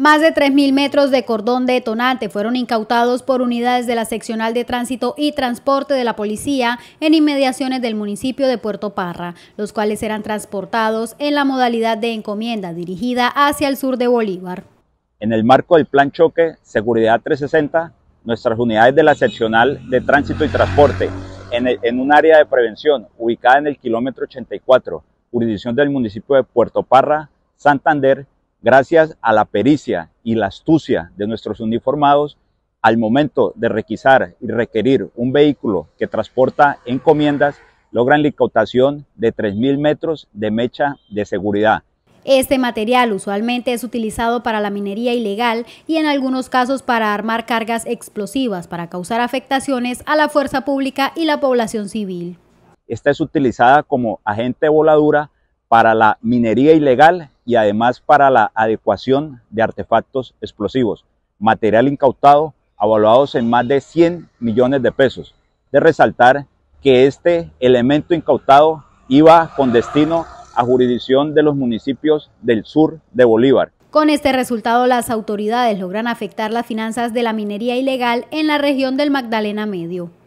Más de 3.000 metros de cordón detonante fueron incautados por unidades de la Seccional de Tránsito y Transporte de la Policía en inmediaciones del municipio de Puerto Parra, los cuales serán transportados en la modalidad de encomienda dirigida hacia el sur de Bolívar. En el marco del Plan Choque Seguridad 360, nuestras unidades de la Seccional de Tránsito y Transporte en, un área de prevención ubicada en el kilómetro 84, jurisdicción del municipio de Puerto Parra, Santander, Gracias a la pericia y la astucia de nuestros uniformados, al momento de requisar y requerir un vehículo que transporta encomiendas, logran la incautación de 3.000 metros de mecha de seguridad. Este material usualmente es utilizado para la minería ilegal y en algunos casos para armar cargas explosivas para causar afectaciones a la fuerza pública y la población civil. Esta es utilizada como agente de voladura para la minería ilegal y además para la adecuación de artefactos explosivos. Material incautado avaluados en más de 100 millones de pesos. De resaltar que este elemento incautado iba con destino a jurisdicción de los municipios del sur de Bolívar. Con este resultado, las autoridades logran afectar las finanzas de la minería ilegal en la región del Magdalena Medio.